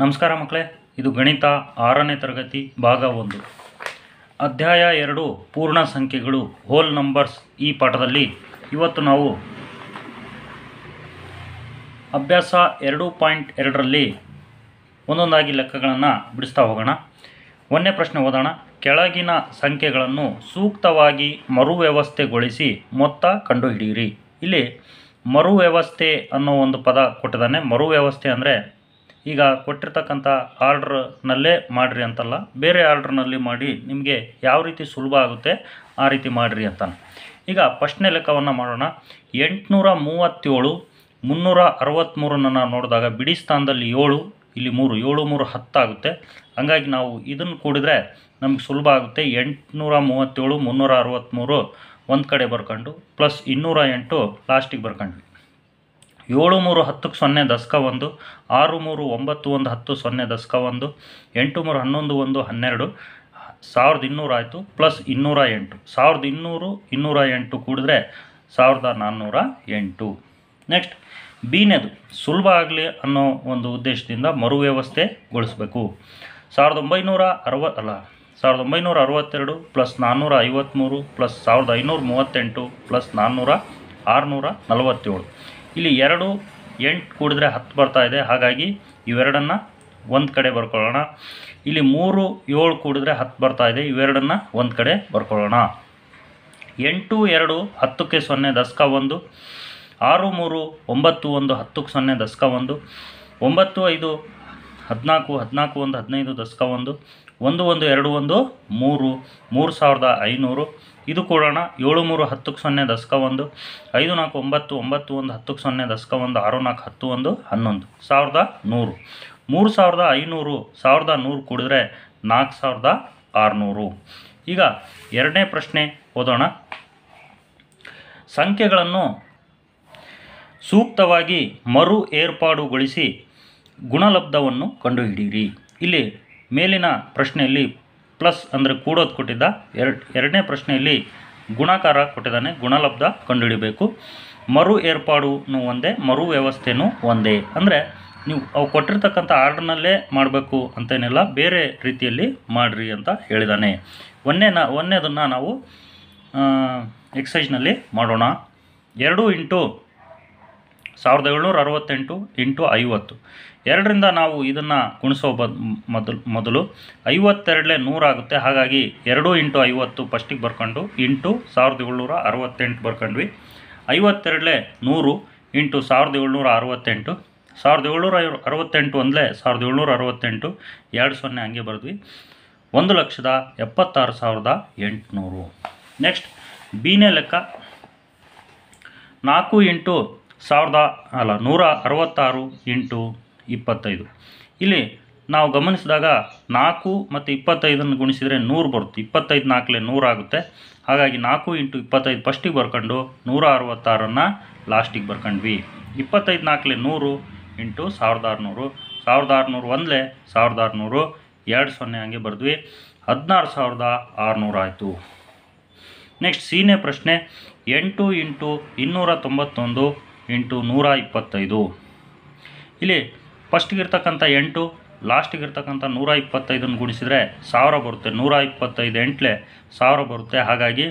ನಮಸ್ಕಾರ ಮಕ್ಕಳೇ ಇದು ಗಣಿತ ಆರನೇ ತರಗತಿ ಭಾಗ ಒಂದು ಅಧ್ಯಾಯ ಎರಡು ಪೂರ್ಣ ಸಂಖ್ಯೆಗಳು ಹೋಲ್ ನಂಬರ್ಸ್ ಈ ಪಾಠದಲ್ಲಿ ಇವತ್ತು ನಾವು ಅಭ್ಯಾಸ ಎರಡು ಪಾಯಿಂಟ್ ಎರಡರಲ್ಲಿ ಒಂದೊಂದಾಗಿ ಲೆಕ್ಕಗಳನ್ನು ಬಿಡಿಸ್ತಾ ಹೋಗೋಣ ಒಂದೇ ಪ್ರಶ್ನೆ ಓದೋಣ ಕೆಳಗಿನ ಸಂಖ್ಯೆಗಳನ್ನು ಸೂಕ್ತವಾಗಿ ಮರುವ್ಯವಸ್ಥೆಗೊಳಿಸಿ ಮೊತ್ತ ಕಂಡುಹಿಡಿಯಿರಿ ಇಲ್ಲಿ ಮರುವ್ಯವಸ್ಥೆ ಅನ್ನೋ ಒಂದು ಪದ ಕೊಟ್ಟಿದ್ದಾನೆ ಮರುವ್ಯವಸ್ಥೆ ಅಂದರೆ ಈಗ ಕೊಟ್ಟಿರ್ತಕ್ಕಂಥ ಆರ್ಡ್ರ್ನಲ್ಲೇ ಮಾಡಿರಿ ಅಂತಲ್ಲ ಬೇರೆ ಆರ್ಡ್ರ್ನಲ್ಲಿ ಮಾಡಿ ನಿಮಗೆ ಯಾವ ರೀತಿ ಸುಲಭ ಆಗುತ್ತೆ ಆ ರೀತಿ ಮಾಡಿರಿ ಅಂತ ಈಗ ಫಸ್ಟ್ನೇ ಲೆಕ್ಕವನ್ನು ಮಾಡೋಣ ಎಂಟುನೂರ ಮೂವತ್ತೇಳು ಮುನ್ನೂರ ಅರವತ್ತ್ಮೂರನ್ನು ನಾವು ನೋಡಿದಾಗ ಬಿಡಿ ಸ್ಥಾನದಲ್ಲಿ ಏಳು ಇಲ್ಲಿ ಮೂರು ಏಳು ಮೂರು ಹತ್ತಾಗುತ್ತೆ ಹಾಗಾಗಿ ನಾವು ಇದನ್ನು ಕೂಡಿದ್ರೆ ನಮಗೆ ಸುಲಭ ಆಗುತ್ತೆ ಎಂಟುನೂರ ಮೂವತ್ತೇಳು ಮುನ್ನೂರ ಅರವತ್ತ್ಮೂರು ಒಂದು ಕಡೆ ಬರ್ಕೊಂಡು ಪ್ಲಸ್ ಇನ್ನೂರ ಎಂಟು ಲಾಸ್ಟಿಗೆ ಬರ್ಕೊಂಡು ಏಳು ಮೂರು ಹತ್ತಕ್ಕೆ ಸೊನ್ನೆ ದಶಕ ಒಂದು ಆರು ಮೂರು ಒಂಬತ್ತು ಒಂದು ಹತ್ತು ಸೊನ್ನೆ ದಶಕ ಒಂದು ಎಂಟು ಮೂರು ಹನ್ನೊಂದು ಒಂದು ಹನ್ನೆರಡು ಸಾವಿರದ ಇನ್ನೂರ ಆಯಿತು ಪ್ಲಸ್ ಇನ್ನೂರ ಎಂಟು ಸಾವಿರದ ಇನ್ನೂರು ಇನ್ನೂರ ಎಂಟು ಕೂಡಿದ್ರೆ ಸಾವಿರದ ನಾನ್ನೂರ ಎಂಟು ನೆಕ್ಸ್ಟ್ ಬೀನೆದು ಸುಲಭ ಆಗಲಿ ಅನ್ನೋ ಒಂದು ಉದ್ದೇಶದಿಂದ ಮರು ವ್ಯವಸ್ಥೆಗೊಳಿಸಬೇಕು ಸಾವಿರದ ಒಂಬೈನೂರ ಅರವ ಅಲ್ಲ ಸಾವಿರದ ಒಂಬೈನೂರ ಅರವತ್ತೆರಡು ಪ್ಲಸ್ ನಾನ್ನೂರ ಐವತ್ತ್ಮೂರು ಪ್ಲಸ್ ಸಾವಿರದ ಐನೂರ ಮೂವತ್ತೆಂಟು ಪ್ಲಸ್ ನಾನ್ನೂರ ಆರುನೂರ ನಲವತ್ತೇಳು ಇಲ್ಲಿ ಎರಡು ಎಂಟು ಕೂಡಿದ್ರೆ ಹತ್ತು ಬರ್ತಾ ಇದೆ ಹಾಗಾಗಿ ಇವೆರಡನ್ನು ಒಂದು ಕಡೆ ಬರ್ಕೊಳ್ಳೋಣ ಇಲ್ಲಿ ಮೂರು ಏಳು ಕೂಡಿದ್ರೆ ಹತ್ತು ಬರ್ತಾ ಇದೆ ಇವೆರಡನ್ನು ಒಂದು ಕಡೆ ಬರ್ಕೊಳ್ಳೋಣ ಎಂಟು ಎರಡು ಹತ್ತಕ್ಕೆ ಸೊನ್ನೆ ದಶಕ ಒಂದು ಆರು ಮೂರು ಒಂಬತ್ತು ಒಂದು ಹತ್ತಕ್ಕೆ ಸೊನ್ನೆ ದಶಕ ಒಂದು ಒಂಬತ್ತು ಐದು ಹದಿನಾಲ್ಕು ಹದಿನಾಲ್ಕು ಒಂದು ಹದಿನೈದು ದಶಕ ಒಂದು ಒಂದು ಒಂದು ಎರಡು ಒಂದು ಮೂರು ಮೂರು ಸಾವಿರದ ಐನೂರು ಇದು ಕೊಡೋಣ ಏಳು ಮೂರು ಹತ್ತಕ್ಕೆ ಸೊನ್ನೆ ದಶಕ ಒಂದು ಐದು ನಾಲ್ಕು ಒಂಬತ್ತು ಒಂಬತ್ತು ಒಂದು ಹತ್ತಕ್ಕೆ ಸೊನ್ನೆ ದಶಕ ಒಂದು ಆರು ನಾಲ್ಕು ಹತ್ತು ಒಂದು ಹನ್ನೊಂದು ಸಾವಿರದ ನೂರು ಮೂರು ಸಾವಿರದ ಐನೂರು ಸಾವಿರದ ನೂರು ಕುಡಿದ್ರೆ ನಾಲ್ಕು ಸಾವಿರದ ಆರುನೂರು ಈಗ ಎರಡನೇ ಪ್ರಶ್ನೆ ಓದೋಣ ಸಂಖ್ಯೆಗಳನ್ನು ಸೂಕ್ತವಾಗಿ ಮರು ಏರ್ಪಾಡುಗೊಳಿಸಿ ಗುಣಲಬ್ಧವನ್ನು ಕಂಡುಹಿಡಿಯಿರಿ ಇಲ್ಲಿ ಮೇಲಿನ ಪ್ರಶ್ನೆಯಲ್ಲಿ ಪ್ಲಸ್ ಅಂದರೆ ಕೂಡೋದು ಕೊಟ್ಟಿದ್ದ ಎರಡು ಎರಡನೇ ಪ್ರಶ್ನೆಯಲ್ಲಿ ಗುಣಾಕಾರ ಕೊಟ್ಟಿದ್ದಾನೆ ಗುಣಲಬ್ಧ ಕಂಡುಹಿಡಿಬೇಕು ಮರು ಏರ್ಪಾಡು ಒಂದೇ ಮರು ವ್ಯವಸ್ಥೆನೂ ಒಂದೇ ಅಂದರೆ ನೀವು ಅವು ಕೊಟ್ಟಿರ್ತಕ್ಕಂಥ ಆರ್ಡ್ರ್ನಲ್ಲೇ ಮಾಡಬೇಕು ಅಂತೇನೆಲ್ಲ ಬೇರೆ ರೀತಿಯಲ್ಲಿ ಮಾಡಿರಿ ಅಂತ ಹೇಳಿದಾನೆ ಒಂದೇ ನಾ ಒಂದೇದನ್ನು ನಾವು ಎಕ್ಸೈಜ್ನಲ್ಲಿ ಮಾಡೋಣ ಎರಡು ಇಂಟು ಸಾವಿರದ ಏಳ್ನೂರ ಅರವತ್ತೆಂಟು ಇಂಟು ಐವತ್ತು ಎರಡರಿಂದ ನಾವು ಇದನ್ನು ಗುಣಿಸೋ ಬದ್ ಮೊದಲು ಮೊದಲು ಐವತ್ತೆರಡಲೇ ನೂರಾಗುತ್ತೆ ಹಾಗಾಗಿ ಎರಡು ಇಂಟು ಐವತ್ತು ಫಸ್ಟಿಗೆ ಬರ್ಕೊಂಡು ಇಂಟು ಸಾವಿರದ ಏಳ್ನೂರ ಅರವತ್ತೆಂಟು ಬರ್ಕೊಂಡ್ವಿ ಐವತ್ತೆರಡಲೇ ನೂರು ಇಂಟು ಸಾವಿರದ ಏಳ್ನೂರ ಅರವತ್ತೆಂಟು ಸಾವಿರದ ಏಳ್ನೂರ ಅರವತ್ತೆಂಟು ಅಂದಲೇ ಸಾವಿರದ ಏಳ್ನೂರ ಅರವತ್ತೆಂಟು ಎರಡು ಸೊನ್ನೆ ಹಂಗೆ ಬರೆದ್ವಿ ಒಂದು ಲಕ್ಷದ ಎಪ್ಪತ್ತಾರು ಸಾವಿರದ ಎಂಟುನೂರು ನೆಕ್ಸ್ಟ್ ಬಿನೇ ಲೆಕ್ಕ ನಾಲ್ಕು ಇಂಟು ಸಾವಿರದ ಅಲ್ಲ ನೂರ ಅರವತ್ತಾರು ಇಂಟು ಇಪ್ಪತ್ತೈದು ಇಲ್ಲಿ ನಾವು ಗಮನಿಸಿದಾಗ ನಾಲ್ಕು ಮತ್ತು ಇಪ್ಪತ್ತೈದನ್ನು ಗುಣಿಸಿದರೆ ನೂರು ಬರುತ್ತೆ ಇಪ್ಪತ್ತೈದು ನಾಲ್ಕಲೇ ನೂರಾಗುತ್ತೆ ಹಾಗಾಗಿ ನಾಲ್ಕು ಇಂಟು ಇಪ್ಪತ್ತೈದು ಫಸ್ಟಿಗೆ ಬರ್ಕೊಂಡು ನೂರ ಅರವತ್ತಾರನ್ನು ಲಾಸ್ಟಿಗೆ ಬರ್ಕೊಂಡ್ವಿ ಇಪ್ಪತ್ತೈದು ನಾಲ್ಕಲೇ ನೂರು ಇಂಟು ಸಾವಿರದ ಆರುನೂರು ಸಾವಿರದ ಆರುನೂರು ಒಂದಲೇ ಸಾವಿರದ ಆರುನೂರು ಎರಡು ಸೊನ್ನೆ ಹಾಗೆ ಬರೆದ್ವಿ ಹದಿನಾರು ಸಾವಿರದ ಆರುನೂರು ಆಯಿತು ನೆಕ್ಸ್ಟ್ ಸೀನೇ ಪ್ರಶ್ನೆ ಎಂಟು ಇಂಟು ಇನ್ನೂರ ತೊಂಬತ್ತೊಂದು ಇಂಟು ನೂರ ಇಪ್ಪತ್ತೈದು ಇಲ್ಲಿ ಇರ್ತಕ್ಕಂಥ ಎಂಟು ಲಾಸ್ಟಿಗೆ ಇರ್ತಕ್ಕಂಥ ನೂರ ಇಪ್ಪತ್ತೈದನ್ನು ಗುಣಿಸಿದರೆ ಸಾವಿರ ಬರುತ್ತೆ ನೂರ ಇಪ್ಪತ್ತೈದು ಎಂಟ್ಲೆ ಸಾವಿರ ಬರುತ್ತೆ ಹಾಗಾಗಿ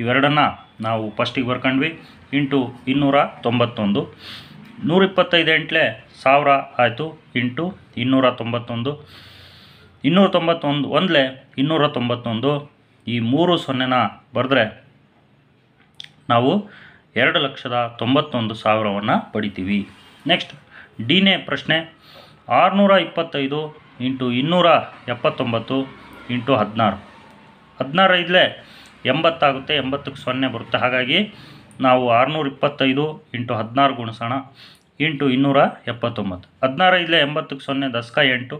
ಇವೆರಡನ್ನು ನಾವು ಫಸ್ಟಿಗೆ ಬರ್ಕೊಂಡ್ವಿ ಇಂಟು ಇನ್ನೂರ ತೊಂಬತ್ತೊಂದು ನೂರ ಇಪ್ಪತ್ತೈದು ಎಂಟ್ಲೆ ಸಾವಿರ ಆಯಿತು ಇಂಟು ಇನ್ನೂರ ತೊಂಬತ್ತೊಂದು ಇನ್ನೂರ ತೊಂಬತ್ತೊಂದು ಒಂದಲೆ ಇನ್ನೂರ ತೊಂಬತ್ತೊಂದು ಈ ಮೂರು ಸೊನ್ನೆನ ಬರೆದ್ರೆ ನಾವು ಎರಡು ಲಕ್ಷದ ತೊಂಬತ್ತೊಂದು ಸಾವಿರವನ್ನು ಪಡಿತೀವಿ ನೆಕ್ಸ್ಟ್ ಡಿನೇ ಪ್ರಶ್ನೆ ಆರುನೂರ ಇಪ್ಪತ್ತೈದು ಇಂಟು ಇನ್ನೂರ ಎಪ್ಪತ್ತೊಂಬತ್ತು ಇಂಟು ಹದಿನಾರು ಹದಿನಾರೈದಲೇ ಎಂಬತ್ತಾಗುತ್ತೆ ಎಂಬತ್ತಕ್ಕೆ ಸೊನ್ನೆ ಬರುತ್ತೆ ಹಾಗಾಗಿ ನಾವು ಆರುನೂರ ಇಪ್ಪತ್ತೈದು ಇಂಟು ಹದಿನಾರು ಗುಣಿಸೋಣ ಇಂಟು ಇನ್ನೂರ ಎಪ್ಪತ್ತೊಂಬತ್ತು ಹದಿನಾರೈದಲೇ ಎಂಬತ್ತಕ್ಕೆ ಸೊನ್ನೆ ದಸಕ ಎಂಟು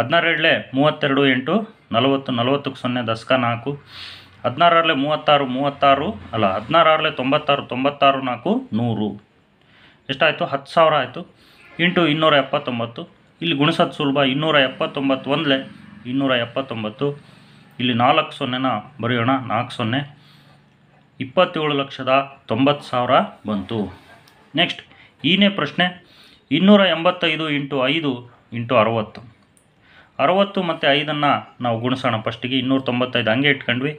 ಹದಿನಾರೈದಲೇ ಮೂವತ್ತೆರಡು ಎಂಟು ನಲವತ್ತು ನಲವತ್ತಕ್ಕೆ ಸೊನ್ನೆ ದಸಕ ನಾಲ್ಕು ಹದಿನಾರಲ್ಲೇ ಮೂವತ್ತಾರು ಮೂವತ್ತಾರು ಅಲ್ಲ ಹದಿನಾರಲ್ಲೇ ತೊಂಬತ್ತಾರು ತೊಂಬತ್ತಾರು ನಾಲ್ಕು ನೂರು ಎಷ್ಟಾಯಿತು ಹತ್ತು ಸಾವಿರ ಆಯಿತು ಇಂಟು ಇನ್ನೂರ ಎಪ್ಪತ್ತೊಂಬತ್ತು ಇಲ್ಲಿ ಗುಣಿಸೋದು ಸುಲಭ ಇನ್ನೂರ ಎಪ್ಪತ್ತೊಂಬತ್ತು ಒಂದಲೇ ಇನ್ನೂರ ಎಪ್ಪತ್ತೊಂಬತ್ತು ಇಲ್ಲಿ ನಾಲ್ಕು ಸೊನ್ನೆನ ಬರೆಯೋಣ ನಾಲ್ಕು ಸೊನ್ನೆ ಇಪ್ಪತ್ತೇಳು ಲಕ್ಷದ ತೊಂಬತ್ತು ಸಾವಿರ ಬಂತು ನೆಕ್ಸ್ಟ್ ಈನೇ ಪ್ರಶ್ನೆ ಇನ್ನೂರ ಎಂಬತ್ತೈದು ಇಂಟು ಐದು ಇಂಟು ಅರವತ್ತು ಅರವತ್ತು ಮತ್ತು ಐದನ್ನು ನಾವು ಗುಣಿಸೋಣ ಫಸ್ಟಿಗೆ ಇನ್ನೂರ ತೊಂಬತ್ತೈದು ಹಂಗೆ ಇಟ್ಕೊಂಡ್ವಿ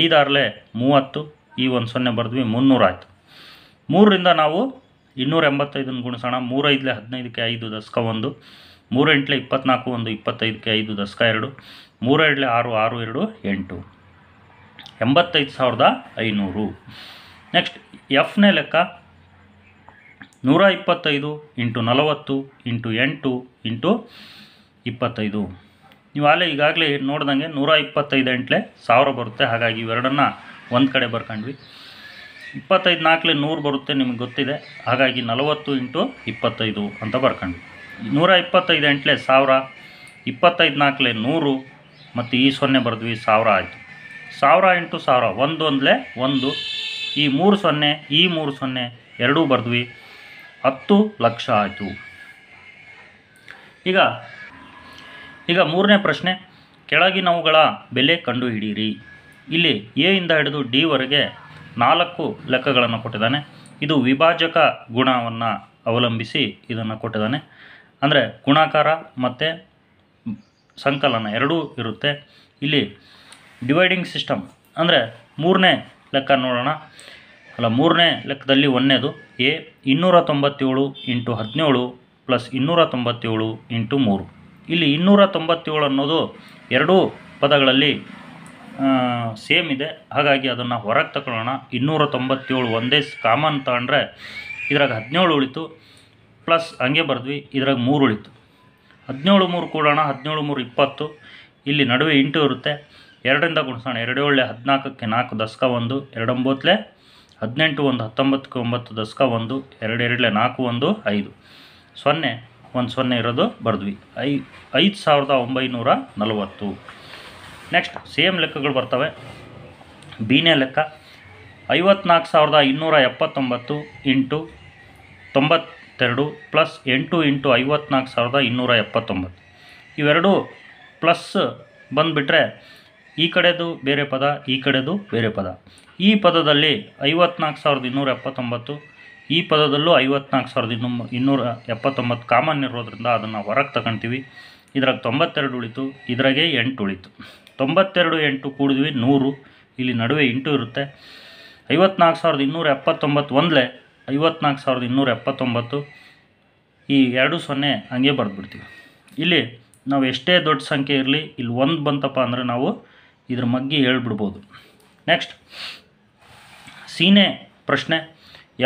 ಐದಾರಲೆ ಮೂವತ್ತು ಈ ಒಂದು ಸೊನ್ನೆ ಬರೆದ್ವಿ ಮುನ್ನೂರಾಯ್ತು ಮೂರರಿಂದ ನಾವು ಇನ್ನೂರ ಎಂಬತ್ತೈದನ್ನು ಗುಣಿಸೋಣ ಮೂರೈದಲೆ ಹದಿನೈದಕ್ಕೆ ಐದು ದಶಕ ಒಂದು ಮೂರೆಂಟ್ಲೆ ಇಪ್ಪತ್ನಾಲ್ಕು ಒಂದು ಇಪ್ಪತ್ತೈದಕ್ಕೆ ಐದು ದಶಕ ಎರಡು ಮೂರೆರಡಲೆ ಆರು ಆರು ಎರಡು ಎಂಟು ಎಂಬತ್ತೈದು ಸಾವಿರದ ಐನೂರು ನೆಕ್ಸ್ಟ್ ಎಫ್ನೇ ಲೆಕ್ಕ ನೂರ ಇಪ್ಪತ್ತೈದು ಇಂಟು ನಲವತ್ತು ಇಂಟು ಎಂಟು ಇಂಟು ಇಪ್ಪತ್ತೈದು ನೀವು ಅಲ್ಲೇ ಈಗಾಗಲೇ ನೋಡ್ದಂಗೆ ನೂರ ಇಪ್ಪತ್ತೈದು ಎಂಟ್ಲೆ ಸಾವಿರ ಬರುತ್ತೆ ಹಾಗಾಗಿ ಇವೆರಡನ್ನು ಒಂದು ಕಡೆ ಬರ್ಕೊಂಡ್ವಿ ಇಪ್ಪತ್ತೈದು ನಾಲ್ಕಲೆ ನೂರು ಬರುತ್ತೆ ನಿಮ್ಗೆ ಗೊತ್ತಿದೆ ಹಾಗಾಗಿ ನಲವತ್ತು ಇಂಟು ಇಪ್ಪತ್ತೈದು ಅಂತ ಬರ್ಕೊಂಡ್ವಿ ನೂರ ಇಪ್ಪತ್ತೈದು ಎಂಟ್ಲೆ ಸಾವಿರ ಇಪ್ಪತ್ತೈದು ನಾಲ್ಕಲೆ ನೂರು ಮತ್ತು ಈ ಸೊನ್ನೆ ಬರೆದ್ವಿ ಸಾವಿರ ಆಯಿತು ಸಾವಿರ ಇಂಟು ಸಾವಿರ ಒಂದೊಂದಲೇ ಒಂದು ಈ ಮೂರು ಸೊನ್ನೆ ಈ ಮೂರು ಸೊನ್ನೆ ಎರಡೂ ಬರೆದ್ವಿ ಹತ್ತು ಲಕ್ಷ ಆಯಿತು ಈಗ ಈಗ ಮೂರನೇ ಪ್ರಶ್ನೆ ಕೆಳಗಿನವುಗಳ ಬೆಲೆ ಕಂಡುಹಿಡಿಯಿರಿ ಇಲ್ಲಿ ಇಂದ ಹಿಡಿದು ಡಿವರೆಗೆ ನಾಲ್ಕು ಲೆಕ್ಕಗಳನ್ನು ಕೊಟ್ಟಿದ್ದಾನೆ ಇದು ವಿಭಾಜಕ ಗುಣವನ್ನು ಅವಲಂಬಿಸಿ ಇದನ್ನು ಕೊಟ್ಟಿದ್ದಾನೆ ಅಂದರೆ ಗುಣಾಕಾರ ಮತ್ತು ಸಂಕಲನ ಎರಡೂ ಇರುತ್ತೆ ಇಲ್ಲಿ ಡಿವೈಡಿಂಗ್ ಸಿಸ್ಟಮ್ ಅಂದರೆ ಮೂರನೇ ಲೆಕ್ಕ ನೋಡೋಣ ಅಲ್ಲ ಮೂರನೇ ಲೆಕ್ಕದಲ್ಲಿ ಒಂದನೇದು ಎ ಇನ್ನೂರ ತೊಂಬತ್ತೇಳು ಇಂಟು ಹದಿನೇಳು ಪ್ಲಸ್ ಇನ್ನೂರ ತೊಂಬತ್ತೇಳು ಇಂಟು ಮೂರು ಇಲ್ಲಿ ಇನ್ನೂರ ತೊಂಬತ್ತೇಳು ಅನ್ನೋದು ಎರಡೂ ಪದಗಳಲ್ಲಿ ಸೇಮ್ ಇದೆ ಹಾಗಾಗಿ ಅದನ್ನು ಹೊರಗೆ ತಗೊಳ್ಳೋಣ ಇನ್ನೂರ ತೊಂಬತ್ತೇಳು ಒಂದೇ ಕಾಮನ್ ತಗೊಂಡ್ರೆ ಇದ್ರಾಗ ಹದಿನೇಳು ಉಳಿತು ಪ್ಲಸ್ ಹಂಗೆ ಬರೆದ್ವಿ ಇದ್ರಾಗ ಮೂರು ಉಳಿತು ಹದಿನೇಳು ಮೂರು ಕೂಡೋಣ ಹದಿನೇಳು ಮೂರು ಇಪ್ಪತ್ತು ಇಲ್ಲಿ ನಡುವೆ ಇಂಟು ಇರುತ್ತೆ ಎರಡರಿಂದ ಗುಣಿಸೋಣ ಒಳ್ಳೆ ಹದಿನಾಲ್ಕಕ್ಕೆ ನಾಲ್ಕು ದಶಕ ಒಂದು ಎರಡೊಂಬತ್ತಲೆ ಹದಿನೆಂಟು ಒಂದು ಹತ್ತೊಂಬತ್ತಕ್ಕೆ ಒಂಬತ್ತು ದಸಕ ಒಂದು ಎರಡೆರಡಲೆ ನಾಲ್ಕು ಒಂದು ಐದು ಸೊನ್ನೆ ಒಂದು ಸೊನ್ನೆ ಇರೋದು ಬರೆದ್ವಿ ಐ ಐದು ಸಾವಿರದ ಒಂಬೈನೂರ ನಲವತ್ತು ನೆಕ್ಸ್ಟ್ ಸೇಮ್ ಲೆಕ್ಕಗಳು ಬರ್ತವೆ ಬಿನೇ ಲೆಕ್ಕ ಐವತ್ನಾಲ್ಕು ಸಾವಿರದ ಇನ್ನೂರ ಎಪ್ಪತ್ತೊಂಬತ್ತು ಇಂಟು ತೊಂಬತ್ತೆರಡು ಪ್ಲಸ್ ಎಂಟು ಇಂಟು ಐವತ್ನಾಲ್ಕು ಸಾವಿರದ ಇನ್ನೂರ ಎಪ್ಪತ್ತೊಂಬತ್ತು ಇವೆರಡು ಪ್ಲಸ್ ಬಂದುಬಿಟ್ರೆ ಈ ಕಡೆದು ಬೇರೆ ಪದ ಈ ಕಡೆದು ಬೇರೆ ಪದ ಈ ಪದದಲ್ಲಿ ಐವತ್ನಾಲ್ಕು ಸಾವಿರದ ಇನ್ನೂರ ಎಪ್ಪತ್ತೊಂಬತ್ತು ಈ ಪದದಲ್ಲೂ ಐವತ್ನಾಲ್ಕು ಸಾವಿರದ ಇನ್ನೂ ಇನ್ನೂರ ಎಪ್ಪತ್ತೊಂಬತ್ತು ಕಾಮನ್ ಇರೋದ್ರಿಂದ ಅದನ್ನು ಹೊರಗೆ ತಗೊಂತೀವಿ ಇದ್ರಾಗ ತೊಂಬತ್ತೆರಡು ಉಳಿತು ಇದ್ರಾಗೆ ಎಂಟು ಉಳಿತು ತೊಂಬತ್ತೆರಡು ಎಂಟು ಕೂಡಿದ್ವಿ ನೂರು ಇಲ್ಲಿ ನಡುವೆ ಎಂಟು ಇರುತ್ತೆ ಐವತ್ನಾಲ್ಕು ಸಾವಿರದ ಇನ್ನೂರ ಎಪ್ಪತ್ತೊಂಬತ್ತು ಒಂದಲೇ ಐವತ್ನಾಲ್ಕು ಸಾವಿರದ ಇನ್ನೂರ ಎಪ್ಪತ್ತೊಂಬತ್ತು ಈ ಎರಡು ಸೊನ್ನೆ ಹಂಗೆ ಬರೆದ್ಬಿಡ್ತೀವಿ ಇಲ್ಲಿ ನಾವು ಎಷ್ಟೇ ದೊಡ್ಡ ಸಂಖ್ಯೆ ಇರಲಿ ಇಲ್ಲಿ ಒಂದು ಬಂತಪ್ಪ ಅಂದರೆ ನಾವು ಇದ್ರ ಮಗ್ಗಿ ಹೇಳ್ಬಿಡ್ಬೋದು ನೆಕ್ಸ್ಟ್ ಸೀನೆ ಪ್ರಶ್ನೆ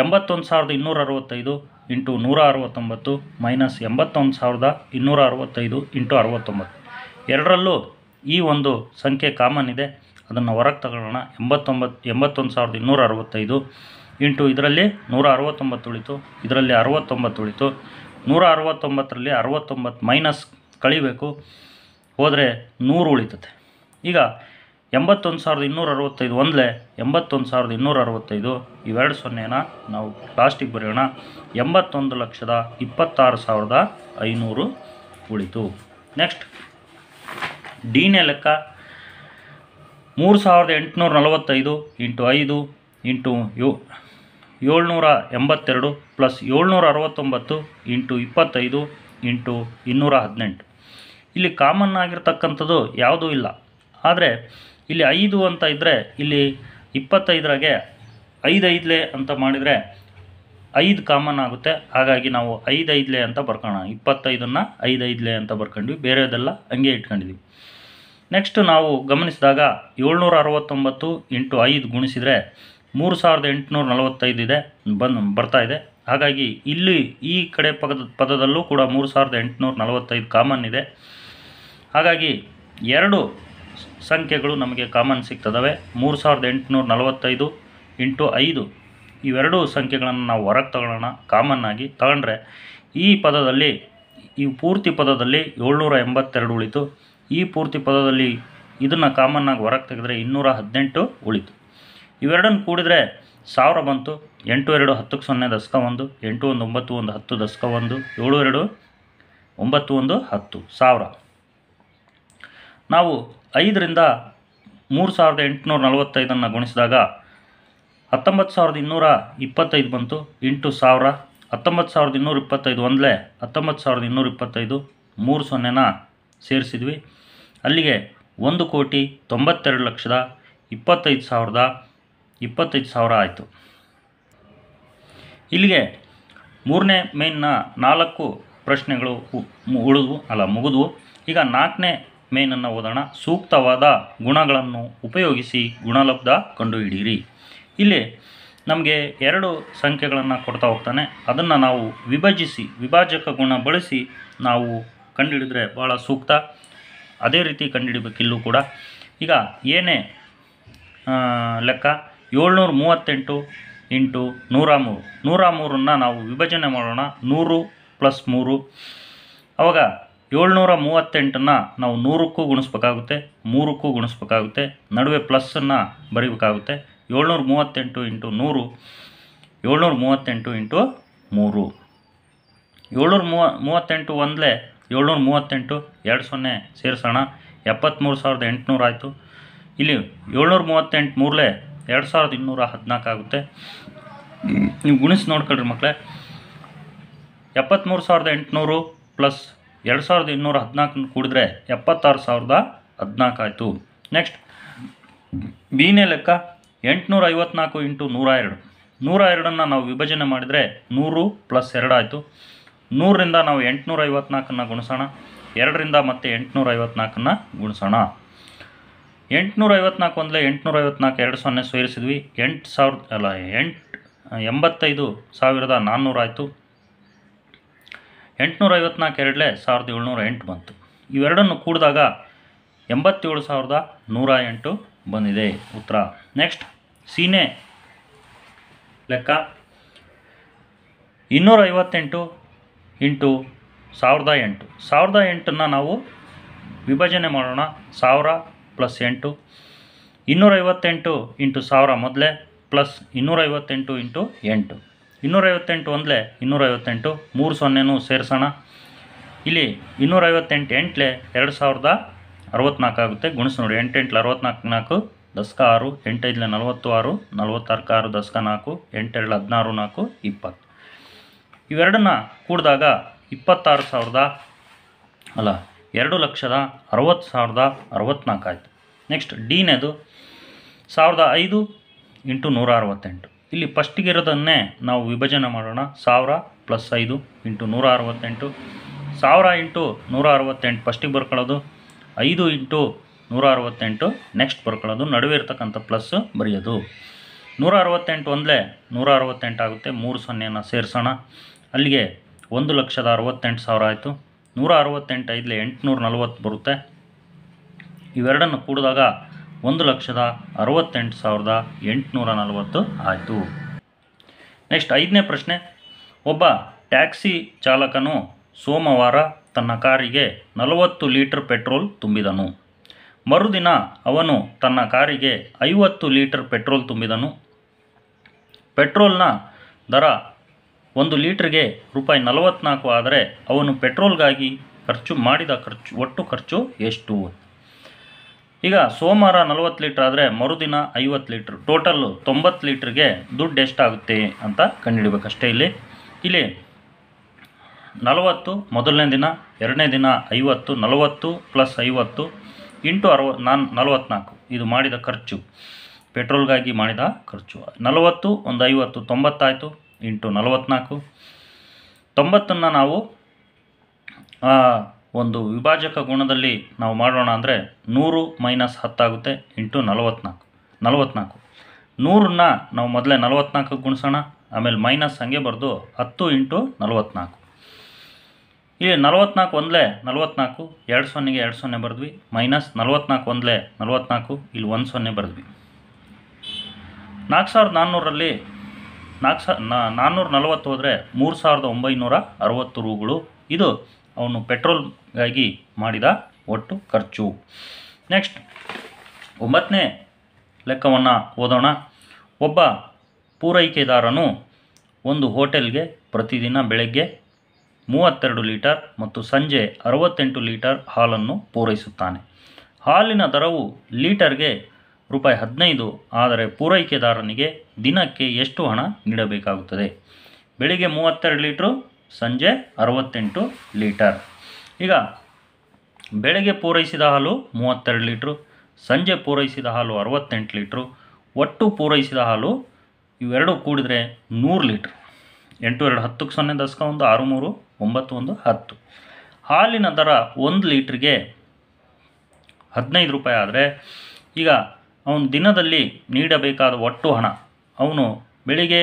ಎಂಬತ್ತೊಂದು ಸಾವಿರದ ಇನ್ನೂರ ಅರವತ್ತೈದು ಇಂಟು ನೂರ ಅರವತ್ತೊಂಬತ್ತು ಮೈನಸ್ ಎಂಬತ್ತೊಂದು ಸಾವಿರದ ಇನ್ನೂರ ಅರವತ್ತೈದು ಇಂಟು ಅರವತ್ತೊಂಬತ್ತು ಎರಡರಲ್ಲೂ ಈ ಒಂದು ಸಂಖ್ಯೆ ಕಾಮನ್ ಇದೆ ಅದನ್ನು ಹೊರಗೆ ತಗೊಳ್ಳೋಣ ಎಂಬತ್ತೊಂಬತ್ತು ಎಂಬತ್ತೊಂದು ಸಾವಿರದ ಇನ್ನೂರ ಅರವತ್ತೈದು ಇಂಟು ಇದರಲ್ಲಿ ನೂರ ಅರವತ್ತೊಂಬತ್ತು ಉಳಿತು ಇದರಲ್ಲಿ ಅರವತ್ತೊಂಬತ್ತು ಉಳಿತು ನೂರ ಅರವತ್ತೊಂಬತ್ತರಲ್ಲಿ ಅರವತ್ತೊಂಬತ್ತು ಮೈನಸ್ ಕಳಿಬೇಕು ಹೋದರೆ ನೂರು ಉಳಿತದೆ ಈಗ ಎಂಬತ್ತೊಂದು ಸಾವಿರದ ಇನ್ನೂರ ಅರವತ್ತೈದು ಒಂದಲೇ ಎಂಬತ್ತೊಂದು ಸಾವಿರದ ಇನ್ನೂರ ಅರವತ್ತೈದು ಇವೆರಡು ಸೊನ್ನೆನ ನಾವು ಲಾಸ್ಟಿಗೆ ಬರೆಯೋಣ ಎಂಬತ್ತೊಂದು ಲಕ್ಷದ ಇಪ್ಪತ್ತಾರು ಸಾವಿರದ ಐನೂರು ಉಳಿತು ನೆಕ್ಸ್ಟ್ ಡಿನೇ ಲೆಕ್ಕ ಮೂರು ಸಾವಿರದ ಎಂಟುನೂರ ನಲವತ್ತೈದು ಇಂಟು ಐದು ಇಂಟು ಏಳ್ನೂರ ಎಂಬತ್ತೆರಡು ಪ್ಲಸ್ ಏಳ್ನೂರ ಅರವತ್ತೊಂಬತ್ತು ಇಂಟು ಇಪ್ಪತ್ತೈದು ಇಂಟು ಇನ್ನೂರ ಹದಿನೆಂಟು ಇಲ್ಲಿ ಕಾಮನ್ ಆಗಿರ್ತಕ್ಕಂಥದ್ದು ಯಾವುದೂ ಇಲ್ಲ ಆದರೆ ಇಲ್ಲಿ ಐದು ಅಂತ ಇದ್ದರೆ ಇಲ್ಲಿ ಇಪ್ಪತ್ತೈದರಾಗೆ ಐದು ಐದಲೇ ಅಂತ ಮಾಡಿದರೆ ಐದು ಕಾಮನ್ ಆಗುತ್ತೆ ಹಾಗಾಗಿ ನಾವು ಐದು ಐದಲೇ ಅಂತ ಬರ್ಕೋಣ ಇಪ್ಪತ್ತೈದನ್ನು ಐದು ಐದಲೇ ಅಂತ ಬರ್ಕೊಂಡ್ವಿ ಬೇರೆದೆಲ್ಲ ಹಂಗೆ ಇಟ್ಕೊಂಡಿದ್ವಿ ನೆಕ್ಸ್ಟ್ ನಾವು ಗಮನಿಸಿದಾಗ ಏಳ್ನೂರ ಅರವತ್ತೊಂಬತ್ತು ಇಂಟು ಐದು ಗುಣಿಸಿದರೆ ಮೂರು ಸಾವಿರದ ಎಂಟುನೂರ ನಲವತ್ತೈದು ಇದೆ ಬಂದು ಬರ್ತಾ ಇದೆ ಹಾಗಾಗಿ ಇಲ್ಲಿ ಈ ಕಡೆ ಪದ ಪದದಲ್ಲೂ ಕೂಡ ಮೂರು ಸಾವಿರದ ಎಂಟುನೂರ ನಲವತ್ತೈದು ಕಾಮನ್ ಇದೆ ಹಾಗಾಗಿ ಎರಡು ಸಂಖ್ಯೆಗಳು ನಮಗೆ ಕಾಮನ್ ಸಿಗ್ತದವೆ ಮೂರು ಸಾವಿರದ ಎಂಟುನೂರ ನಲವತ್ತೈದು ಇಂಟು ಐದು ಇವೆರಡೂ ಸಂಖ್ಯೆಗಳನ್ನು ನಾವು ಹೊರಗೆ ತಗೊಳ್ಳೋಣ ಕಾಮನ್ನಾಗಿ ತಗೊಂಡ್ರೆ ಈ ಪದದಲ್ಲಿ ಈ ಪೂರ್ತಿ ಪದದಲ್ಲಿ ಏಳ್ನೂರ ಎಂಬತ್ತೆರಡು ಉಳಿತು ಈ ಪೂರ್ತಿ ಪದದಲ್ಲಿ ಇದನ್ನು ಕಾಮನ್ನಾಗಿ ಹೊರಗೆ ತೆಗೆದರೆ ಇನ್ನೂರ ಹದಿನೆಂಟು ಉಳಿತು ಇವೆರಡನ್ನು ಕೂಡಿದರೆ ಸಾವಿರ ಬಂತು ಎಂಟು ಎರಡು ಹತ್ತಕ್ಕೆ ಸೊನ್ನೆ ದಶಕ ಒಂದು ಎಂಟು ಒಂದು ಒಂಬತ್ತು ಒಂದು ಹತ್ತು ದಶಕ ಒಂದು ಏಳು ಎರಡು ಒಂಬತ್ತು ಒಂದು ಹತ್ತು ಸಾವಿರ ನಾವು ಐದರಿಂದ ಮೂರು ಸಾವಿರದ ಎಂಟುನೂರ ನಲವತ್ತೈದನ್ನು ಗುಣಿಸಿದಾಗ ಹತ್ತೊಂಬತ್ತು ಸಾವಿರದ ಇನ್ನೂರ ಇಪ್ಪತ್ತೈದು ಬಂತು ಎಂಟು ಸಾವಿರ ಹತ್ತೊಂಬತ್ತು ಸಾವಿರದ ಇನ್ನೂರ ಇಪ್ಪತ್ತೈದು ಒಂದಲೇ ಹತ್ತೊಂಬತ್ತು ಸಾವಿರದ ಇನ್ನೂರ ಇಪ್ಪತ್ತೈದು ಮೂರು ಸೊನ್ನೆನ ಸೇರಿಸಿದ್ವಿ ಅಲ್ಲಿಗೆ ಒಂದು ಕೋಟಿ ತೊಂಬತ್ತೆರಡು ಲಕ್ಷದ ಇಪ್ಪತ್ತೈದು ಸಾವಿರದ ಇಪ್ಪತ್ತೈದು ಸಾವಿರ ಆಯಿತು ಇಲ್ಲಿಗೆ ಮೂರನೇ ಮೇನ್ನ ನಾಲ್ಕು ಪ್ರಶ್ನೆಗಳು ಉಳಿದ್ವು ಅಲ್ಲ ಮುಗಿದ್ವು ಈಗ ನಾಲ್ಕನೇ ಮೇನನ್ನು ಓದೋಣ ಸೂಕ್ತವಾದ ಗುಣಗಳನ್ನು ಉಪಯೋಗಿಸಿ ಗುಣಲಬ್ಧ ಕಂಡುಹಿಡಿಯಿರಿ ಇಲ್ಲಿ ನಮಗೆ ಎರಡು ಸಂಖ್ಯೆಗಳನ್ನು ಕೊಡ್ತಾ ಹೋಗ್ತಾನೆ ಅದನ್ನು ನಾವು ವಿಭಜಿಸಿ ವಿಭಾಜಕ ಗುಣ ಬಳಸಿ ನಾವು ಕಂಡುಹಿಡಿದ್ರೆ ಭಾಳ ಸೂಕ್ತ ಅದೇ ರೀತಿ ಕಂಡುಹಿಡಬೇಕಿಲ್ಲೂ ಕೂಡ ಈಗ ಏನೇ ಲೆಕ್ಕ ಏಳ್ನೂರ ಮೂವತ್ತೆಂಟು ಇಂಟು ನೂರ ಮೂರು ನೂರ ಮೂರನ್ನು ನಾವು ವಿಭಜನೆ ಮಾಡೋಣ ನೂರು ಪ್ಲಸ್ ಮೂರು ಅವಾಗ ಏಳ್ನೂರ ಮೂವತ್ತೆಂಟನ್ನು ನಾವು ನೂರಕ್ಕೂ ಗುಣಿಸ್ಬೇಕಾಗುತ್ತೆ ಮೂರಕ್ಕೂ ಗುಣಿಸ್ಬೇಕಾಗುತ್ತೆ ನಡುವೆ ಪ್ಲಸ್ಸನ್ನು ಬರೀಬೇಕಾಗುತ್ತೆ ಏಳ್ನೂರ ಮೂವತ್ತೆಂಟು ಇಂಟು ನೂರು ಏಳ್ನೂರ ಮೂವತ್ತೆಂಟು ಇಂಟು ಮೂರು ಏಳ್ನೂರ ಮೂವ ಮೂವತ್ತೆಂಟು ಒಂದಲೇ ಏಳ್ನೂರ ಮೂವತ್ತೆಂಟು ಎರಡು ಸೊನ್ನೆ ಸೇರಿಸೋಣ ಎಪ್ಪತ್ತ್ಮೂರು ಸಾವಿರದ ಎಂಟುನೂರು ಆಯಿತು ಇಲ್ಲಿ ಏಳ್ನೂರ ಮೂವತ್ತೆಂಟು ಮೂರಲೇ ಎರಡು ಸಾವಿರದ ಇನ್ನೂರ ಹದಿನಾಲ್ಕು ಆಗುತ್ತೆ ನೀವು ಗುಣಿಸಿ ನೋಡ್ಕೊಳ್ರಿ ಮಕ್ಕಳೇ ಎಪ್ಪತ್ತ್ಮೂರು ಸಾವಿರದ ಎಂಟುನೂರು ಪ್ಲಸ್ ಎರಡು ಸಾವಿರದ ಇನ್ನೂರ ಹದಿನಾಲ್ಕನ್ನು ಕೂಡಿದ್ರೆ ಎಪ್ಪತ್ತಾರು ಸಾವಿರದ ಹದಿನಾಲ್ಕು ಆಯಿತು ನೆಕ್ಸ್ಟ್ ಬಿನೇ ಲೆಕ್ಕ ಎಂಟುನೂರ ಐವತ್ನಾಲ್ಕು ಇಂಟು ನೂರ ಎರಡು ನೂರ ಎರಡನ್ನು ನಾವು ವಿಭಜನೆ ಮಾಡಿದರೆ ನೂರು ಪ್ಲಸ್ ಎರಡು ಆಯಿತು ನೂರರಿಂದ ನಾವು ಎಂಟುನೂರ ಐವತ್ನಾಲ್ಕನ್ನು ಗುಣಿಸೋಣ ಎರಡರಿಂದ ಮತ್ತೆ ಎಂಟುನೂರ ಐವತ್ನಾಲ್ಕನ್ನು ಗುಣಿಸೋಣ ಎಂಟುನೂರ ಐವತ್ನಾಲ್ಕು ಅಂದರೆ ಎಂಟುನೂರ ಐವತ್ನಾಲ್ಕು ಎರಡು ಸೊನ್ನೆ ಸೇರಿಸಿದ್ವಿ ಎಂಟು ಸಾವಿರದ ಅಲ್ಲ ಎಂಟು ಎಂಬತ್ತೈದು ಸಾವಿರದ ನಾನ್ನೂರಾಯಿತು ಎಂಟುನೂರ ಐವತ್ನಾಲ್ಕು ಎರಡಲೇ ಸಾವಿರದ ಏಳ್ನೂರ ಎಂಟು ಬಂತು ಇವೆರಡನ್ನು ಕೂಡಿದಾಗ ಎಂಬತ್ತೇಳು ಸಾವಿರದ ನೂರ ಎಂಟು ಬಂದಿದೆ ಉತ್ತರ ನೆಕ್ಸ್ಟ್ ಸೀನೆ ಲೆಕ್ಕ ಇನ್ನೂರ ಐವತ್ತೆಂಟು ಇಂಟು ಸಾವಿರದ ಎಂಟು ಸಾವಿರದ ಎಂಟನ್ನು ನಾವು ವಿಭಜನೆ ಮಾಡೋಣ ಸಾವಿರ ಪ್ಲಸ್ ಎಂಟು ಇನ್ನೂರೈವತ್ತೆಂಟು ಇಂಟು ಸಾವಿರ ಮೊದಲೇ ಪ್ಲಸ್ ಇನ್ನೂರೈವತ್ತೆಂಟು ಇಂಟು ಎಂಟು ಇನ್ನೂರೈವತ್ತೆಂಟು ಒಂದಲೇ ಇನ್ನೂರೈವತ್ತೆಂಟು ಮೂರು ಸೊನ್ನೆನೂ ಸೇರಿಸೋಣ ಇಲ್ಲಿ ಇನ್ನೂರೈವತ್ತೆಂಟು ಎಂಟ್ಲೆ ಎರಡು ಸಾವಿರದ ಅರವತ್ನಾಲ್ಕು ಆಗುತ್ತೆ ಗುಣಿಸಿ ನೋಡಿ ಎಂಟೆಂಟ್ಲೆ ಅರವತ್ನಾಲ್ಕು ನಾಲ್ಕು ದಸಕ ಆರು ಎಂಟೈದಲೆ ನಲವತ್ತು ಆರು ನಲವತ್ತಾರ್ಕ ಆರು ದಸಕ ನಾಲ್ಕು ಎಂಟೆರಡು ಹದಿನಾರು ನಾಲ್ಕು ಇಪ್ಪತ್ತು ಇವೆರಡನ್ನ ಕೂಡಿದಾಗ ಇಪ್ಪತ್ತಾರು ಸಾವಿರದ ಅಲ್ಲ ಎರಡು ಲಕ್ಷದ ಅರವತ್ತು ಸಾವಿರದ ಅರವತ್ನಾಲ್ಕು ಆಯಿತು ನೆಕ್ಸ್ಟ್ ಡಿನೇದು ಸಾವಿರದ ಐದು ಇಂಟು ನೂರ ಅರವತ್ತೆಂಟು ಇಲ್ಲಿ ಫಸ್ಟಿಗೆ ಇರೋದನ್ನೇ ನಾವು ವಿಭಜನೆ ಮಾಡೋಣ ಸಾವಿರ ಪ್ಲಸ್ ಐದು ಇಂಟು ನೂರ ಅರವತ್ತೆಂಟು ಸಾವಿರ ಇಂಟು ನೂರ ಅರವತ್ತೆಂಟು ಫಸ್ಟಿಗೆ ಬರ್ಕೊಳ್ಳೋದು ಐದು ಇಂಟು ನೂರ ಅರವತ್ತೆಂಟು ನೆಕ್ಸ್ಟ್ ಬರ್ಕೊಳ್ಳೋದು ನಡುವೆ ಇರತಕ್ಕಂಥ ಪ್ಲಸ್ಸು ಬರೆಯೋದು ನೂರ ಅರವತ್ತೆಂಟು ಒಂದಲೇ ನೂರ ಅರವತ್ತೆಂಟು ಆಗುತ್ತೆ ಮೂರು ಸೊನ್ನೆಯನ್ನು ಸೇರಿಸೋಣ ಅಲ್ಲಿಗೆ ಒಂದು ಲಕ್ಷದ ಅರವತ್ತೆಂಟು ಸಾವಿರ ಆಯಿತು ನೂರ ಅರವತ್ತೆಂಟು ಐದಲೇ ಎಂಟುನೂರ ನಲ್ವತ್ತು ಬರುತ್ತೆ ಇವೆರಡನ್ನು ಕೂಡಿದಾಗ ಒಂದು ಲಕ್ಷದ ಅರವತ್ತೆಂಟು ಸಾವಿರದ ಎಂಟುನೂರ ನಲವತ್ತು ಆಯಿತು ನೆಕ್ಸ್ಟ್ ಐದನೇ ಪ್ರಶ್ನೆ ಒಬ್ಬ ಟ್ಯಾಕ್ಸಿ ಚಾಲಕನು ಸೋಮವಾರ ತನ್ನ ಕಾರಿಗೆ ನಲವತ್ತು ಲೀಟರ್ ಪೆಟ್ರೋಲ್ ತುಂಬಿದನು ಮರುದಿನ ಅವನು ತನ್ನ ಕಾರಿಗೆ ಐವತ್ತು ಲೀಟರ್ ಪೆಟ್ರೋಲ್ ತುಂಬಿದನು ಪೆಟ್ರೋಲ್ನ ದರ ಒಂದು ಲೀಟ್ರಿಗೆ ರೂಪಾಯಿ ನಲವತ್ತ್ನಾಲ್ಕು ಆದರೆ ಅವನು ಪೆಟ್ರೋಲ್ಗಾಗಿ ಖರ್ಚು ಮಾಡಿದ ಖರ್ಚು ಒಟ್ಟು ಖರ್ಚು ಎಷ್ಟು ಈಗ ಸೋಮವಾರ ನಲವತ್ತು ಲೀಟ್ರ್ ಆದರೆ ಮರುದಿನ ಐವತ್ತು ಲೀಟ್ರ್ ಟೋಟಲ್ಲು ತೊಂಬತ್ತು ಲೀಟ್ರಿಗೆ ದುಡ್ಡು ಎಷ್ಟಾಗುತ್ತೆ ಅಂತ ಕಂಡುಹಿಡಬೇಕಷ್ಟೇ ಇಲ್ಲಿ ಇಲ್ಲಿ ನಲವತ್ತು ಮೊದಲನೇ ದಿನ ಎರಡನೇ ದಿನ ಐವತ್ತು ನಲವತ್ತು ಪ್ಲಸ್ ಐವತ್ತು ಇಂಟು ಅರವ ನಾನ್ ನಲವತ್ತ್ನಾಲ್ಕು ಇದು ಮಾಡಿದ ಖರ್ಚು ಪೆಟ್ರೋಲ್ಗಾಗಿ ಮಾಡಿದ ಖರ್ಚು ನಲವತ್ತು ಒಂದು ಐವತ್ತು ತೊಂಬತ್ತಾಯಿತು ಇಂಟು ನಲವತ್ತ್ನಾಲ್ಕು ತೊಂಬತ್ತನ್ನು ನಾವು ಒಂದು ವಿಭಾಜಕ ಗುಣದಲ್ಲಿ ನಾವು ಮಾಡೋಣ ಅಂದರೆ ನೂರು ಮೈನಸ್ ಹತ್ತಾಗುತ್ತೆ ಇಂಟು ನಲವತ್ತ್ನಾಲ್ಕು ನಲವತ್ನಾಲ್ಕು ನೂರನ್ನ ನಾವು ಮೊದಲೇ ನಲವತ್ನಾಲ್ಕಕ್ಕೆ ಗುಣಿಸೋಣ ಆಮೇಲೆ ಮೈನಸ್ ಹಂಗೆ ಬರೆದು ಹತ್ತು ಇಂಟು ನಲವತ್ನಾಲ್ಕು ಇಲ್ಲಿ ನಲವತ್ನಾಲ್ಕು ಒಂದಲೇ ನಲವತ್ನಾಲ್ಕು ಎರಡು ಸೊನ್ನೆಗೆ ಎರಡು ಸೊನ್ನೆ ಬರೆದ್ವಿ ಮೈನಸ್ ನಲವತ್ನಾಲ್ಕು ಒಂದಲೇ ನಲವತ್ನಾಲ್ಕು ಇಲ್ಲಿ ಒಂದು ಸೊನ್ನೆ ಬರೆದ್ವಿ ನಾಲ್ಕು ಸಾವಿರದ ನಾನ್ನೂರಲ್ಲಿ ನಾಲ್ಕು ಸಾ ನಾನ್ನೂರ ನಲವತ್ತು ಹೋದರೆ ಮೂರು ಸಾವಿರದ ಒಂಬೈನೂರ ಅರವತ್ತು ರೂಗಳು ಇದು ಅವನು ಪೆಟ್ರೋಲ್ಗಾಗಿ ಮಾಡಿದ ಒಟ್ಟು ಖರ್ಚು ನೆಕ್ಸ್ಟ್ ಒಂಬತ್ತನೇ ಲೆಕ್ಕವನ್ನು ಓದೋಣ ಒಬ್ಬ ಪೂರೈಕೆದಾರನು ಒಂದು ಹೋಟೆಲ್ಗೆ ಪ್ರತಿದಿನ ಬೆಳಗ್ಗೆ ಮೂವತ್ತೆರಡು ಲೀಟರ್ ಮತ್ತು ಸಂಜೆ ಅರವತ್ತೆಂಟು ಲೀಟರ್ ಹಾಲನ್ನು ಪೂರೈಸುತ್ತಾನೆ ಹಾಲಿನ ದರವು ಲೀಟರ್ಗೆ ರೂಪಾಯಿ ಹದಿನೈದು ಆದರೆ ಪೂರೈಕೆದಾರನಿಗೆ ದಿನಕ್ಕೆ ಎಷ್ಟು ಹಣ ನೀಡಬೇಕಾಗುತ್ತದೆ ಬೆಳಿಗ್ಗೆ ಮೂವತ್ತೆರಡು ಲೀಟ್ರು ಸಂಜೆ ಅರವತ್ತೆಂಟು ಲೀಟರ್ ಈಗ ಬೆಳಗ್ಗೆ ಪೂರೈಸಿದ ಹಾಲು ಮೂವತ್ತೆರಡು ಲೀಟ್ರು ಸಂಜೆ ಪೂರೈಸಿದ ಹಾಲು ಅರವತ್ತೆಂಟು ಲೀಟ್ರು ಒಟ್ಟು ಪೂರೈಸಿದ ಹಾಲು ಇವೆರಡು ಕೂಡಿದರೆ ನೂರು ಲೀಟ್ರ್ ಎಂಟು ಎರಡು ಹತ್ತಕ್ಕೆ ಸೊನ್ನೆ ದಶಕ ಒಂದು ಆರು ಮೂರು ಒಂಬತ್ತು ಒಂದು ಹತ್ತು ಹಾಲಿನ ದರ ಒಂದು ಲೀಟ್ರಿಗೆ ಹದಿನೈದು ರೂಪಾಯಿ ಆದರೆ ಈಗ ಅವನು ದಿನದಲ್ಲಿ ನೀಡಬೇಕಾದ ಒಟ್ಟು ಹಣ ಅವನು ಬೆಳಿಗ್ಗೆ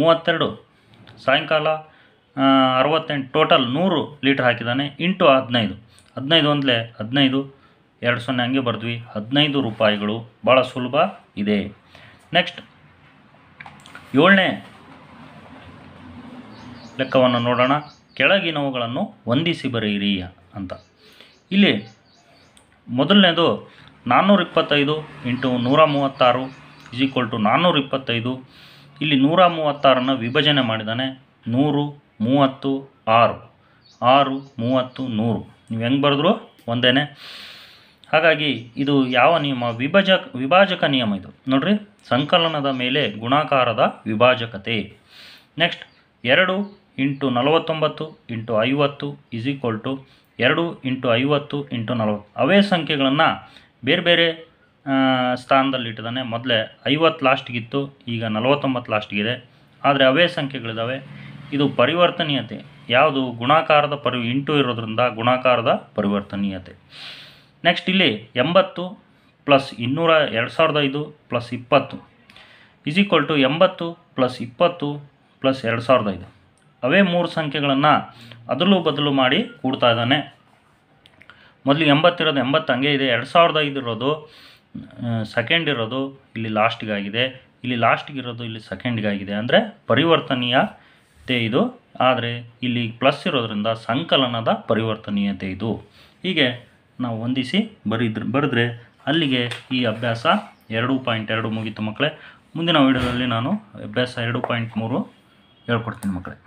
ಮೂವತ್ತೆರಡು ಸಾಯಂಕಾಲ ಅರವತ್ತೆಂಟು ಟೋಟಲ್ ನೂರು ಲೀಟ್ರ್ ಹಾಕಿದ್ದಾನೆ ಇಂಟು ಹದಿನೈದು ಹದಿನೈದು ಅಂದಲೇ ಹದಿನೈದು ಎರಡು ಸೊನ್ನೆ ಹಂಗೆ ಬರೆದ್ವಿ ಹದಿನೈದು ರೂಪಾಯಿಗಳು ಭಾಳ ಸುಲಭ ಇದೆ ನೆಕ್ಸ್ಟ್ ಏಳನೇ ಲೆಕ್ಕವನ್ನು ನೋಡೋಣ ಕೆಳಗಿನವುಗಳನ್ನು ಹೊಂದಿಸಿ ಬರೆಯಿರಿ ಅಂತ ಇಲ್ಲಿ ಮೊದಲನೇದು ನಾನ್ನೂರ ಇಪ್ಪತ್ತೈದು ಇಂಟು ನೂರ ಮೂವತ್ತಾರು ಇಸ್ ಈಕ್ವಲ್ ಟು ನಾನ್ನೂರ ಇಪ್ಪತ್ತೈದು ಇಲ್ಲಿ ನೂರ ಮೂವತ್ತಾರನ್ನು ವಿಭಜನೆ ಮಾಡಿದ್ದಾನೆ ನೂರು ಮೂವತ್ತು ಆರು ಆರು ಮೂವತ್ತು ನೂರು ನೀವು ಹೆಂಗೆ ಬರೆದ್ರು ಒಂದೇ ಹಾಗಾಗಿ ಇದು ಯಾವ ನಿಯಮ ವಿಭಜ ವಿಭಾಜಕ ನಿಯಮ ಇದು ನೋಡ್ರಿ ಸಂಕಲನದ ಮೇಲೆ ಗುಣಾಕಾರದ ವಿಭಾಜಕತೆ ನೆಕ್ಸ್ಟ್ ಎರಡು ಇಂಟು ನಲವತ್ತೊಂಬತ್ತು ಇಂಟು ಐವತ್ತು ಇಸ್ ಈಕ್ವಲ್ ಟು ಎರಡು ಇಂಟು ಐವತ್ತು ಇಂಟು ನಲವತ್ತು ಅವೇ ಸಂಖ್ಯೆಗಳನ್ನು ಬೇರೆ ಬೇರೆ ಸ್ಥಾನದಲ್ಲಿಟ್ಟಿದ್ದಾನೆ ಮೊದಲೇ ಐವತ್ತು ಲಾಸ್ಟ್ಗಿತ್ತು ಈಗ ನಲವತ್ತೊಂಬತ್ತು ಲಾಸ್ಟ್ಗಿದೆ ಆದರೆ ಅವೇ ಸಂಖ್ಯೆಗಳಿದ್ದಾವೆ ಇದು ಪರಿವರ್ತನೀಯತೆ ಯಾವುದು ಗುಣಾಕಾರದ ಪರಿ ಇಂಟು ಇರೋದ್ರಿಂದ ಗುಣಾಕಾರದ ಪರಿವರ್ತನೀಯತೆ ನೆಕ್ಸ್ಟ್ ಇಲ್ಲಿ ಎಂಬತ್ತು ಪ್ಲಸ್ ಇನ್ನೂರ ಎರಡು ಸಾವಿರದ ಐದು ಪ್ಲಸ್ ಇಪ್ಪತ್ತು ಇಸ್ ಈಕ್ವಲ್ ಟು ಎಂಬತ್ತು ಪ್ಲಸ್ ಇಪ್ಪತ್ತು ಪ್ಲಸ್ ಎರಡು ಸಾವಿರದ ಐದು ಅವೇ ಮೂರು ಸಂಖ್ಯೆಗಳನ್ನು ಅದಲು ಬದಲು ಮಾಡಿ ಕೂಡ್ತಾ ಇದ್ದಾನೆ ಮೊದಲು ಎಂಬತ್ತಿರೋದು ಎಂಬತ್ತು ಹಂಗೆ ಇದೆ ಎರಡು ಸಾವಿರದ ಐದು ಇರೋದು ಸೆಕೆಂಡ್ ಇರೋದು ಇಲ್ಲಿ ಲಾಸ್ಟಿಗಾಗಿದೆ ಇಲ್ಲಿ ಲಾಸ್ಟಿಗಿರೋದು ಇಲ್ಲಿ ಸೆಕೆಂಡ್ಗಾಗಿದೆ ಅಂದರೆ ಪರಿವರ್ತನೀಯ ತೆ ಇದು ಆದರೆ ಇಲ್ಲಿ ಪ್ಲಸ್ ಇರೋದರಿಂದ ಸಂಕಲನದ ಪರಿವರ್ತನೀಯತೆ ಇದು ಹೀಗೆ ನಾವು ಹೊಂದಿಸಿ ಬರೀದ್ರೆ ಬರೆದ್ರೆ ಅಲ್ಲಿಗೆ ಈ ಅಭ್ಯಾಸ ಎರಡು ಪಾಯಿಂಟ್ ಎರಡು ಮುಗೀತು ಮಕ್ಕಳೇ ಮುಂದಿನ ವೀಡಿಯೋದಲ್ಲಿ ನಾನು ಅಭ್ಯಾಸ ಎರಡು ಪಾಯಿಂಟ್ ಮೂರು ಹೇಳ್ಕೊಡ್ತೀನಿ ಮಕ್ಕಳೇ